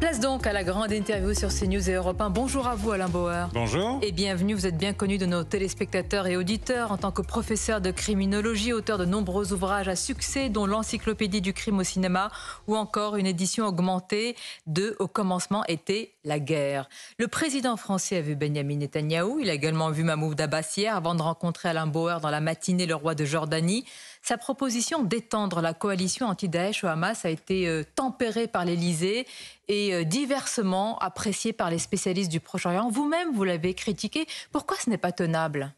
Place donc à la grande interview sur CNews et Europe 1. Bonjour à vous Alain Bauer. Bonjour. Et bienvenue, vous êtes bien connu de nos téléspectateurs et auditeurs en tant que professeur de criminologie, auteur de nombreux ouvrages à succès dont l'encyclopédie du crime au cinéma ou encore une édition augmentée de Au commencement était la guerre. Le président français a vu Benjamin Netanyahou, il a également vu Mahmoud Abbas avant de rencontrer Alain Bauer dans la matinée le roi de Jordanie. Sa proposition d'étendre la coalition anti-Daesh au Hamas a été euh, tempérée par l'Élysée et euh, diversement appréciée par les spécialistes du Proche-Orient. Vous-même, vous, l'avez critiqué. Pourquoi ce n'est pas tenable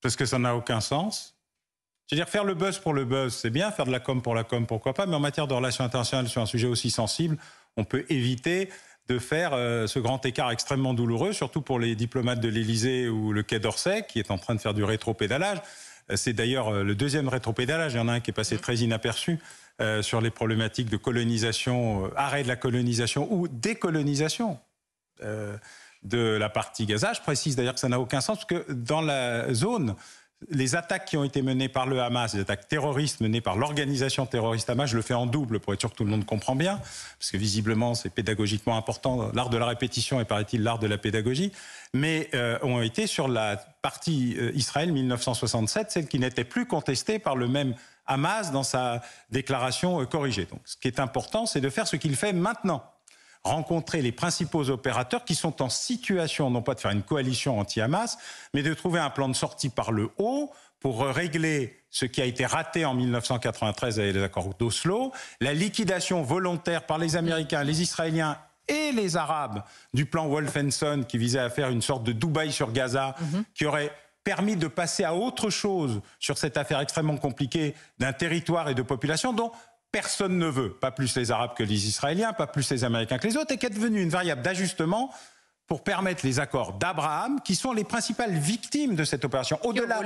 Parce que ça n'a aucun sens. C'est-à-dire faire le buzz pour le buzz, c'est bien, faire de la com pour la com, pourquoi pas, mais en matière de relations internationales sur un sujet aussi sensible, on peut éviter de faire euh, ce grand écart extrêmement douloureux, surtout pour les diplomates de l'Élysée ou le Quai d'Orsay, qui est en train de faire du rétro-pédalage. C'est d'ailleurs euh, le deuxième rétropédalage. Il y en a un qui est passé mm. très inaperçu. Euh, sur les problématiques de colonisation, euh, arrêt de la colonisation ou décolonisation de la partie Gaza. Je précise d'ailleurs que ça n'a aucun sens, parce que dans la zone les attaques qui ont été menées par le Hamas, les attaques terroristes menées par l'organisation terroriste Hamas, je le fais en double pour être sûr que tout le monde comprend bien, parce que visiblement c'est pédagogiquement important, l'art de la répétition est paraît-il l'art de la pédagogie, mais euh, ont été sur la partie euh, Israël 1967, celle qui n'était plus contestée par le même Hamas dans sa déclaration euh, corrigée. Donc ce qui est important, c'est de faire ce qu'il fait maintenant rencontrer les principaux opérateurs qui sont en situation, non pas de faire une coalition anti-Hamas, mais de trouver un plan de sortie par le haut pour euh, régler ce qui a été raté en 1993 avec les accords d'Oslo, la liquidation volontaire par les Américains, les Israéliens et les Arabes du plan Wolfenson qui visait à faire une sorte de Dubaï sur Gaza, mhm. qui aurait permis de passer à autre chose sur cette affaire extrêmement compliquée d'un territoire et de population dont personne ne veut, pas plus les Arabes que les Israéliens, pas plus les Américains que les autres, et qui est devenue une variable d'ajustement pour permettre les accords d'Abraham, qui sont les principales victimes de cette opération. Au-delà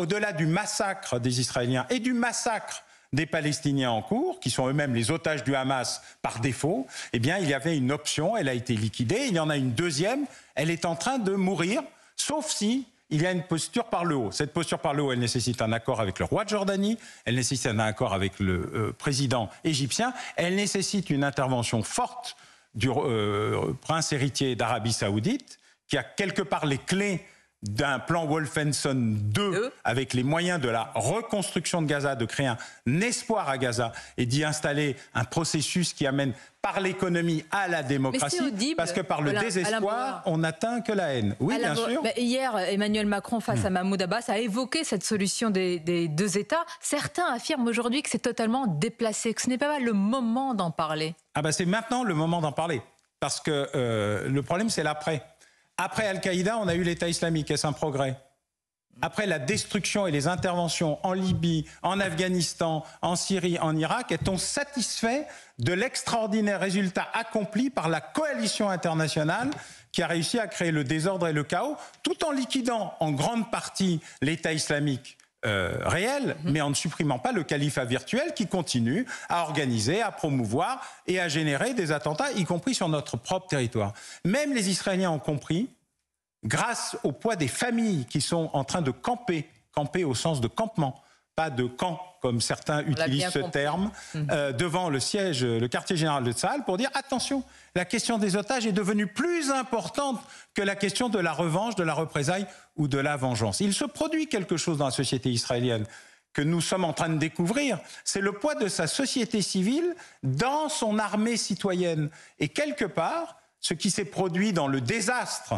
au delà du massacre des Israéliens et du massacre des Palestiniens en cours, qui sont eux-mêmes les otages du Hamas par défaut, eh bien, il y avait une option, elle a été liquidée, il y en a une deuxième, elle est en train de mourir, sauf si il y a une posture par le haut. Cette posture par le haut, elle nécessite un accord avec le roi de Jordanie, elle nécessite un accord avec le euh, président égyptien, elle nécessite une intervention forte du euh, prince héritier d'Arabie saoudite, qui a quelque part les clés d'un plan Wolfenson 2 avec les moyens de la reconstruction de Gaza, de créer un espoir à Gaza et d'y installer un processus qui amène par l'économie à la démocratie, parce que par le désespoir, on n'atteint que la haine. Oui, hier, Emmanuel Macron, face à hmm. Mahmoud Abbas, a évoqué cette solution des, deux États. Certains affirment aujourd'hui que c'est totalement déplacé, que ce n'est pas le moment d'en parler. Ah bah c'est maintenant le moment d'en parler, parce que euh, le problème, c'est l'après. Après Al-Qaïda, on a eu l'État islamique. Est-ce un progrès après la destruction et les interventions en Libye, en Afghanistan, en Syrie, en Irak, est-on satisfait de l'extraordinaire résultat accompli par la coalition internationale qui a réussi à créer le désordre et le chaos, tout en liquidant en grande partie l'État islamique euh, réel, mhm. mais en ne supprimant pas le califat virtuel qui continue à organiser, à promouvoir et à générer des attentats, y compris sur notre propre territoire. Même les Israéliens ont compris, grâce au poids des familles qui sont en train de camper, camper au sens de campement, pas de camp, comme certains utilisent ce terme, mhm. euh, devant le siège, le quartier général de Tsahal, pour dire attention, la question des otages est devenue plus importante que la question de la revanche, de la représaille ou de la vengeance. Il se produit quelque chose dans la société israélienne que nous sommes en train de découvrir, c'est le poids de sa société civile dans son armée citoyenne. Et quelque part, ce qui s'est produit dans le désastre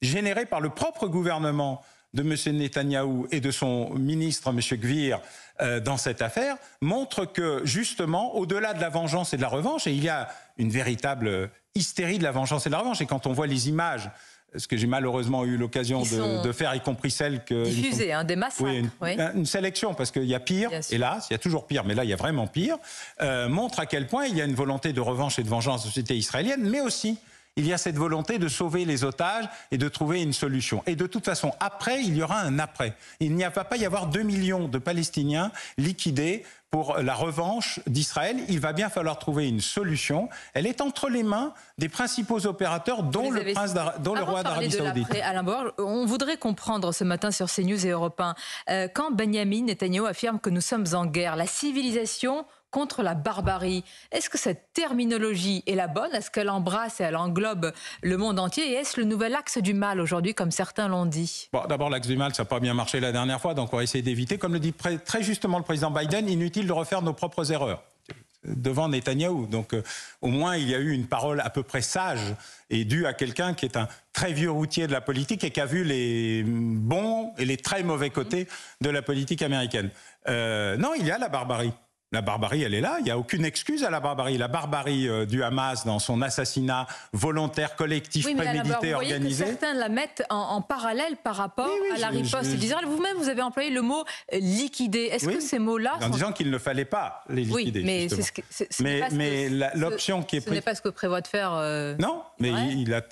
généré par le propre gouvernement de M. Netanyahou et de son ministre, M. Gvir, euh, dans cette affaire, montre que, justement, au-delà de la vengeance et de la revanche, et il y a une véritable euh, hystérie de la vengeance et de la revanche, et quand on voit les images ce que j'ai malheureusement eu l'occasion de, faire, y compris celles que... diffusées, sont... hein, des massacres. Oui, une, sélection, parce qu'il y a pire, hélas, il y a toujours pire, mais là, il y a vraiment pire, euh, montre à quel point il y a une volonté de revanche et de vengeance de la société israélienne, mais aussi il y a cette volonté de sauver les otages et de trouver une solution. Et de toute façon, après, il y aura un après. Il n'y va pas y avoir 2 millions de Palestiniens liquidés pour la revanche d'Israël. Il va bien falloir trouver une solution. Elle est entre les mains des principaux opérateurs, dont le, prince le roi d'Arabie Saoudite. Alain on voudrait comprendre ce matin sur CNews et Europe euh, quand Benjamin Netanyahu affirme que nous sommes en guerre, la civilisation contre la barbarie. Est-ce que cette terminologie est la bonne Est-ce qu'elle embrasse et elle englobe le monde entier Et est-ce le nouvel axe du mal aujourd'hui, comme certains l'ont dit D'abord, l'axe du mal, ça n'a pas bien marché la dernière fois, donc on va essayer d'éviter. Comme le dit très justement le président Biden, inutile de refaire nos propres erreurs devant Netanyahou. Donc euh, au moins, il y a eu une parole à peu près sage et due à quelqu'un qui est un très vieux routier de la politique et qui a vu les bons et les très mauvais côtés de la politique américaine. Euh, non, il y a la barbarie. La barbarie, elle est là. Il n'y a aucune excuse à la barbarie. La barbarie euh, du Hamas dans son assassinat volontaire, collectif, prémédité, organisé... vous voyez organisé. Que certains la mettent en, parallèle par rapport à la riposte d'Israël. Vous-même, vous avez employé le mot euh, liquider. Est-ce que ces mots-là. En disant qu'il ne fallait pas les liquider. Oui, mais ce l'option qui est Ce n'est pas ce que prévoit de faire. Euh, non, mais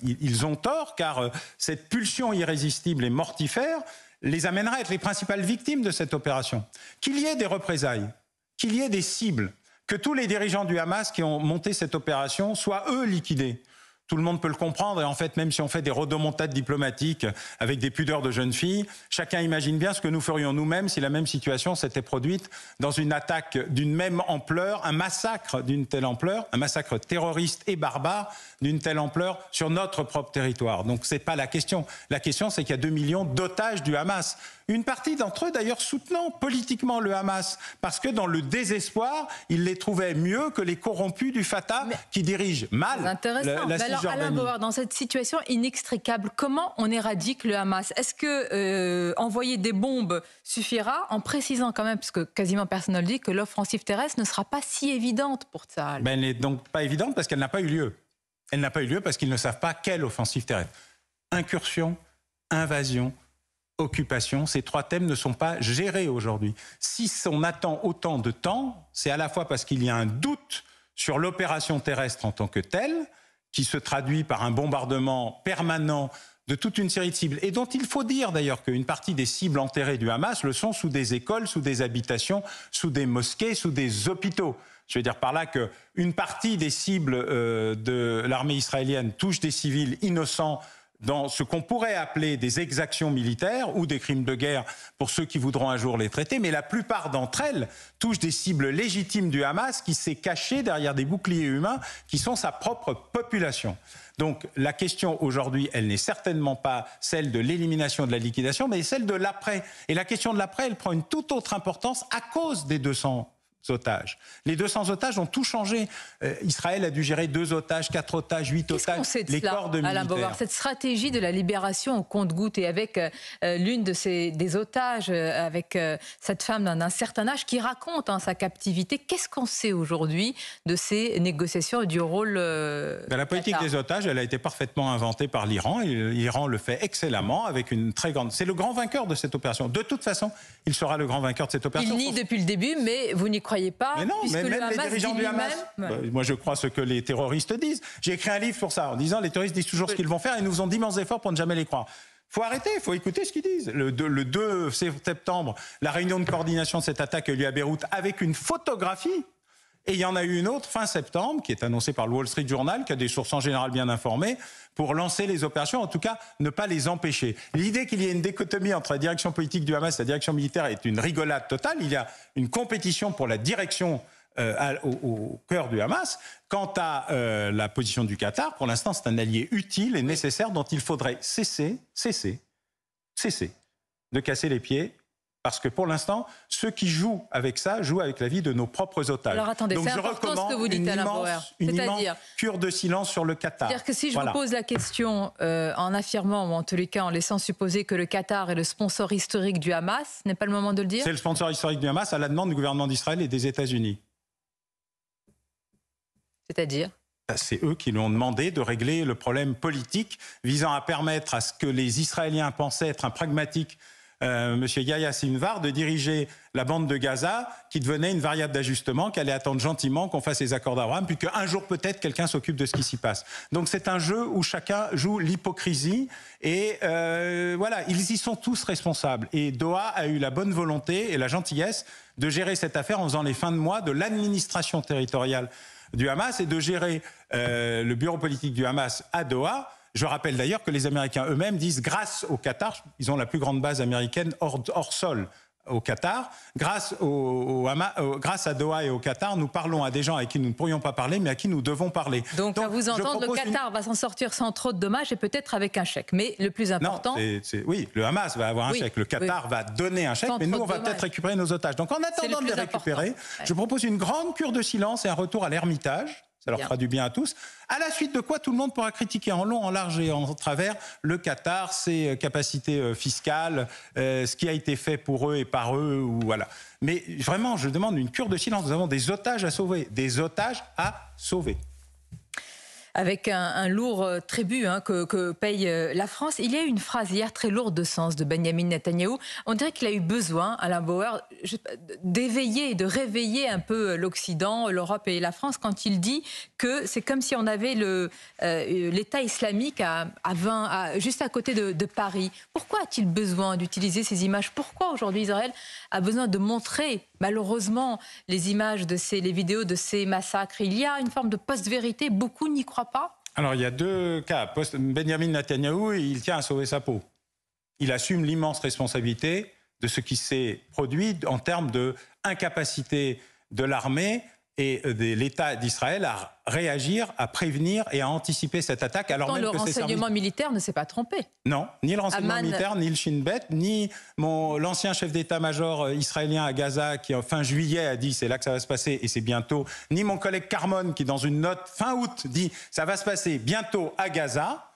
ils ont tort car cette pulsion irrésistible et mortifère les amènera à être les principales victimes de cette opération. Qu'il y ait des représailles, qu'il y ait des cibles, que tous les dirigeants du Hamas qui ont monté cette opération soient eux liquidés. Tout le monde peut le comprendre. Et en fait, même si on fait des redemontades diplomatiques avec des pudeurs de jeunes filles, chacun imagine bien ce que nous ferions nous-mêmes si la même situation s'était produite dans une attaque d'une même ampleur, un massacre d'une telle ampleur, un massacre terroriste et barbare d'une telle ampleur sur notre propre territoire. Donc n'est pas la question. La question, c'est qu'il y a 2 millions d'otages du Hamas. Une partie d'entre eux, d'ailleurs, soutenant politiquement le Hamas, parce que dans le désespoir, ils les trouvaient mieux que les corrompus du Fatah qui dirigent mal la, alors, dans cette situation inextricable, comment on éradique le Hamas Est-ce que euh, envoyer des bombes suffira En précisant quand même, parce que quasiment personne ne le dit, que l'offensive terrestre ne sera pas si évidente pour ça. Ben, elle n'est donc pas évidente parce qu'elle n'a pas eu lieu. Elle n'a pas eu lieu parce qu'ils ne savent pas quelle offensive terrestre. Incursion, invasion, occupation. Ces trois thèmes ne sont pas gérés aujourd'hui. Si on attend autant de temps, c'est à la fois parce qu'il y a un doute sur l'opération terrestre en tant que telle, qui se traduit par un bombardement permanent de toute une série de cibles, et dont il faut dire d'ailleurs qu'une partie des cibles enterrées du Hamas le sont sous des écoles, sous des habitations, sous des mosquées, sous des hôpitaux. Je veux dire par là que une partie des cibles euh, de l'armée israélienne touche des civils innocents dans ce qu'on pourrait appeler des exactions militaires ou des crimes de guerre pour ceux qui voudront un jour les traiter, mais la plupart d'entre elles touchent des cibles légitimes du Hamas qui s'est caché derrière des boucliers humains qui sont sa propre population. Donc la question aujourd'hui, elle n'est certainement pas celle de l'élimination, de la liquidation, mais celle de l'après. Et la question de l'après, elle prend une toute autre importance à cause des 200 les 200 otages ont tout changé. Euh, Israël a dû gérer deux otages, quatre otages, huit otages, sait de les cela, de Alain cette stratégie de la libération au compte-goutte et avec euh, euh, l'une de ces, des otages, avec cette femme d'un certain âge qui raconte hein, sa captivité. Qu'est-ce qu'on sait aujourd'hui de ces négociations et du rôle ben, La politique des otages, elle a été parfaitement inventée par l'Iran. L'Iran le fait excellemment avec une très grande. C'est le grand vainqueur de cette opération. De toute façon, il sera le grand vainqueur de cette opération. Il nie depuis le début, mais vous n'y croyez croyez pas Mais non, les dirigeants du Hamas. Bah, moi, je crois ce que les terroristes disent. J'ai écrit un livre pour ça en disant les terroristes disent toujours ce qu'ils vont faire et nous faisons d'immenses efforts pour ne jamais les croire Il faut arrêter, il faut écouter ce qu'ils disent. Le 2, le 2, septembre, la réunion de coordination de cette attaque a eu lieu à Beyrouth avec une photographie et il y en a eu une autre fin septembre, qui est annoncée par le Wall Street Journal, qui a des sources en général bien informées, pour lancer les opérations, en tout cas ne pas les empêcher. L'idée qu'il y ait une dichotomie entre la direction politique du Hamas et la direction militaire est une rigolade totale. Il y a une compétition pour la direction euh, au, cœur du Hamas. Quant à euh, la position du Qatar, pour l'instant, c'est un allié utile et nécessaire dont il faudrait cesser, cesser, cesser de casser les pieds parce que pour l'instant, ceux qui jouent avec ça jouent avec la vie de nos propres otages. Alors attendez, Donc je recommande une immense, cure de silence sur le Qatar. C'est-à-dire que si je vous pose la question euh, en affirmant, ou en tous les cas en laissant supposer que le Qatar est le sponsor historique du Hamas, n'est pas le moment de le dire C'est le sponsor historique du Hamas à la demande du gouvernement d'Israël et des États-Unis. C'est-à-dire ben, c'est eux qui lui ont demandé de régler le problème politique visant à permettre à ce que les Israéliens pensaient être un pragmatique Monsieur Yahya Sinvar de diriger la bande de Gaza, qui devenait une variable d'ajustement, qui allait attendre gentiment qu'on fasse les accords d'Abraham, puis qu'un jour peut-être quelqu'un s'occupe de ce qui s'y passe. Donc c'est un jeu où chacun joue l'hypocrisie, et euh, voilà, ils y sont tous responsables. Et Doha a eu la bonne volonté et la gentillesse de gérer cette affaire en faisant les fins de mois de l'administration territoriale du Hamas et de gérer euh, le bureau politique du Hamas à Doha je rappelle d'ailleurs que les Américains eux-mêmes disent, grâce au Qatar, ils ont la plus grande base américaine hors, sol au Qatar. Grâce, au, Hamas, grâce à Doha et au Qatar, nous parlons à des gens avec qui nous ne pourrions pas parler, mais à qui nous devons parler. Donc, à vous entendre, le Qatar va s'en sortir sans trop de dommages et peut-être avec un chèque. Mais le plus important... Oui, le Hamas va avoir un chèque, le Qatar va donner un chèque, mais nous, on va peut-être récupérer nos otages. Donc en attendant de les récupérer, je propose une grande cure de silence et un retour à l'ermitage. Ça leur fera du bien à tous. À la suite de quoi, tout le monde pourra critiquer en long, en large et en travers le Qatar, ses euh, capacités euh, fiscales, euh, ce qui a été fait pour eux et par eux, ou voilà. Mais vraiment, je demande une cure de silence. Nous avons des otages à sauver, des otages à sauver avec un, lourd euh, tribut hein, que, paye euh, la France. Il y a eu une phrase hier très lourde de sens de Benjamin Netanyahu. On dirait qu'il a eu besoin, Alain Bauer, d'éveiller, de réveiller un peu euh, l'Occident, l'Europe et la France quand il dit que c'est comme si on avait l'État islamique à, 20, juste à côté de, de Paris. Pourquoi a-t-il besoin d'utiliser ces images Pourquoi aujourd'hui Israël a besoin de montrer malheureusement les images de ces, les vidéos de ces massacres Il y a une forme de post-vérité. Beaucoup n'y croient alors, il y a deux cas. Benjamin Netanyahu, il tient à sauver sa peau. Il assume l'immense responsabilité de ce qui s'est produit en termes de incapacité de l'armée et euh, l'État d'Israël à réagir, à prévenir et à anticiper cette attaque. alors même le que renseignement militaire ne s'est pas trompé. Non, ni le renseignement militaire, ni le Shin Bet, ni l'ancien chef d'état-major euh, israélien à Gaza qui en fin juillet a dit c'est là que ça va se passer et c'est bientôt, ni mon collègue Carmon qui dans une note fin août dit ça va se passer bientôt à Gaza.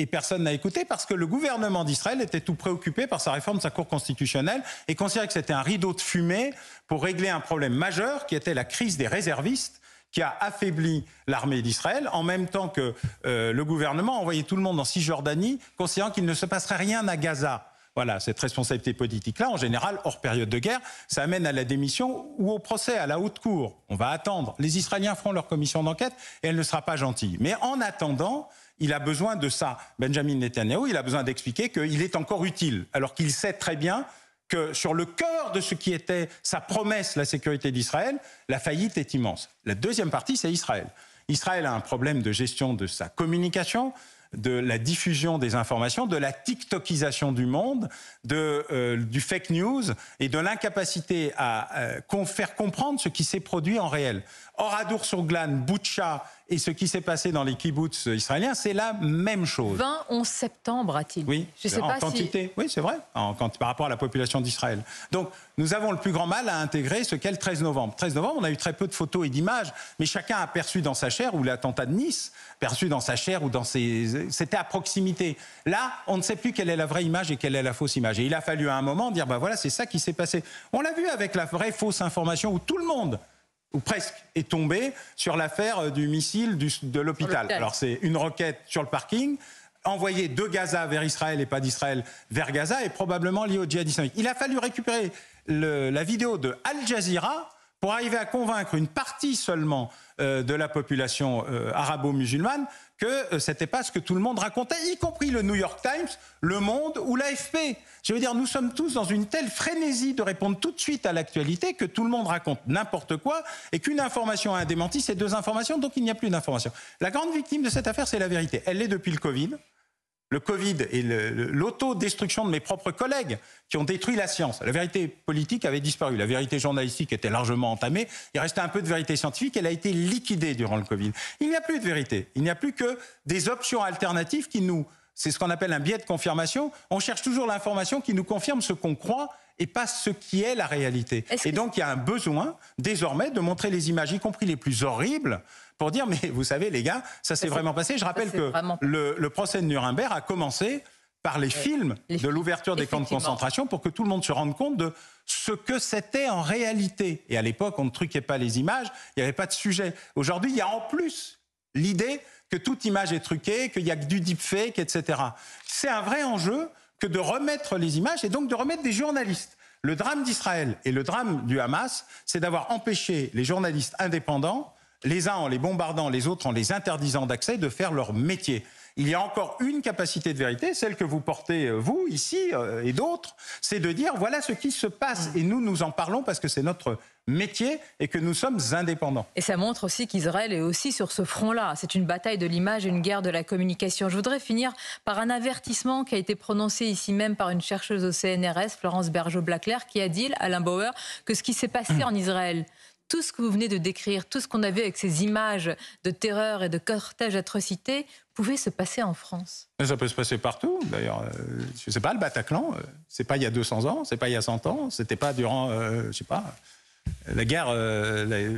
Et personne n'a écouté parce que le gouvernement d'Israël était tout préoccupé par sa réforme de sa Cour constitutionnelle et considérait que c'était un rideau de fumée pour régler un problème majeur qui était la crise des réservistes qui a affaibli l'armée d'Israël, en même temps que euh, le gouvernement a envoyé tout le monde en Cisjordanie, considérant qu'il ne se passerait rien à Gaza. Voilà, cette responsabilité politique-là, en général, hors période de guerre, ça amène à la démission ou au procès, à la haute cour. On va attendre. Les Israéliens feront leur commission d'enquête et elle ne sera pas gentille. Mais en attendant, il a besoin de ça. Benjamin Netanyahu, il a besoin d'expliquer qu'il est encore utile, alors qu'il sait très bien que sur le cœur de ce qui était sa promesse, la sécurité d'Israël, la faillite est immense. La deuxième partie, c'est Israël. Israël a un problème de gestion de sa communication, de la diffusion des informations, de la TikTokisation du monde, de, euh, du fake news et de l'incapacité à euh, faire comprendre ce qui s'est produit en réel. Oradour sur Glane, Boucha, et ce qui s'est passé dans les kibbutz israéliens, c'est la même chose. 20 11 septembre, a-t-il Oui, en quantité. Oui, c'est vrai, par rapport à la population d'Israël. Donc, nous avons le plus grand mal à intégrer ce qu'est le 13 novembre. 13 novembre, on a eu très peu de photos et d'images, mais chacun a perçu dans sa chair, ou l'attentat de Nice, perçu dans sa chair ou dans ses... C'était à proximité. Là, on ne sait plus quelle est la vraie image et quelle est la fausse image. Et il a fallu à un moment dire, ben voilà, c'est ça qui s'est passé. On l'a vu avec la vraie fausse information où tout le monde ou presque, est tombé sur l'affaire euh, du missile de l'hôpital. Alors c'est une roquette sur le parking envoyée de Gaza vers Israël et pas d'Israël vers Gaza et probablement liée au djihad Il a fallu récupérer la vidéo de Al Jazeera pour arriver à convaincre une partie seulement euh, de la population euh, arabo-musulmane que euh, ce n'était pas ce que tout le monde racontait, y compris le New York Times, Le Monde ou l'AFP. Je veux dire, nous sommes tous dans une telle frénésie de répondre tout de suite à l'actualité que tout le monde raconte n'importe quoi et qu'une information a un démenti, c'est deux informations, donc il n'y a plus d'informations. La grande victime de cette affaire, c'est la vérité. Elle l'est depuis le Covid le Covid et l'autodestruction de mes propres collègues qui ont détruit la science. La vérité politique avait disparu, la vérité journalistique était largement entamée, il restait un peu de vérité scientifique, elle a été liquidée durant le Covid. Il n'y a plus de vérité, il n'y a plus que des options alternatives qui nous c'est ce qu'on appelle un biais de confirmation. On cherche toujours l'information qui nous confirme ce qu'on croit et pas ce qui est la réalité. et donc il y a un besoin désormais de montrer les images, y compris les plus horribles, pour dire mais vous savez les gars, ça, s'est vraiment passé. Je rappelle que le, procès de Nuremberg a commencé par les euh, films de l'ouverture des camps de concentration pour que tout le monde se rende compte de ce que c'était en réalité. Et à l'époque, on ne truquait pas les images, il n'y avait pas de sujet. Aujourd'hui, il y a en plus l'idée que toute image est truquée, qu'il n'y a que du deepfake, etc. C'est un vrai enjeu que de remettre les images et donc de remettre des journalistes. Le drame d'Israël et le drame du Hamas, c'est d'avoir empêché les journalistes indépendants, les uns en les bombardant, les autres en les interdisant d'accès, de faire leur métier. Il y a encore une capacité de vérité, celle que vous portez, euh, vous, ici, euh, et d'autres, c'est de dire, voilà ce qui se passe, et nous, nous en parlons parce que c'est notre métier et que nous sommes indépendants. Et ça montre aussi qu'Israël est aussi sur ce front-là. C'est une bataille de l'image, une guerre de la communication. Je voudrais finir par un avertissement qui a été prononcé ici même par une chercheuse au CNRS, Florence Bergeau-Blaclair, qui a dit, Alain Bauer, que ce qui s'est passé en Israël, tout ce que vous venez de décrire, tout ce qu'on a vu avec ces images de terreur et de cortège atrocité, pouvait se passer en France. Ça peut se passer partout. D'ailleurs, euh, je sais pas, le Bataclan, euh, c'est pas il y a 200 ans, c'est pas il y a 100 ans, c'était pas durant, euh, je sais pas, la guerre, euh,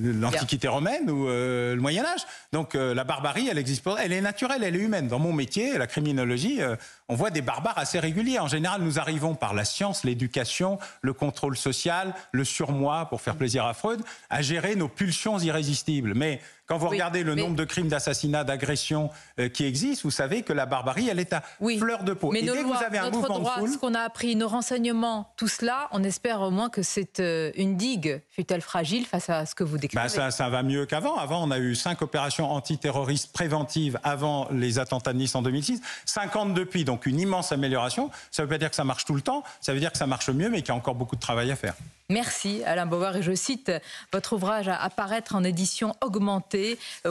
l'Antiquité romaine ou euh, le Moyen Âge. Donc euh, la barbarie, elle existe, elle est naturelle, elle est humaine. Dans mon métier, la criminologie, on voit des barbares assez réguliers. En général, nous arrivons par la science, l'éducation, le contrôle social, le surmoi, pour faire plaisir à Freud, à gérer nos pulsions irrésistibles. Mais quand vous regardez le nombre de crimes d'assassinats, d'agressions euh, qui existent, vous savez que la barbarie, elle est à fleur de peau. Mais Et dès que vous avez un mouvement de foule... ce qu'on a appris, nos renseignements, tout cela, on espère au moins que c'est euh, une digue, fut-elle fragile, face à ce que vous décrivez. Bah, ça, va mieux qu'avant. Avant, on a eu cinq opérations antiterroristes préventives avant les attentats de Nice en 2006, 50 depuis, donc une immense amélioration. Ça ne veut pas dire que ça marche tout le temps, ça veut dire que ça marche mieux, mais qu'il y a encore beaucoup de travail à faire. Merci Alain Beauvoir. et je cite votre ouvrage à apparaître en édition augmentée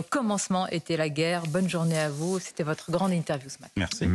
commencement était la guerre. Bonne journée à vous. C'était votre grande interview ce matin. Merci.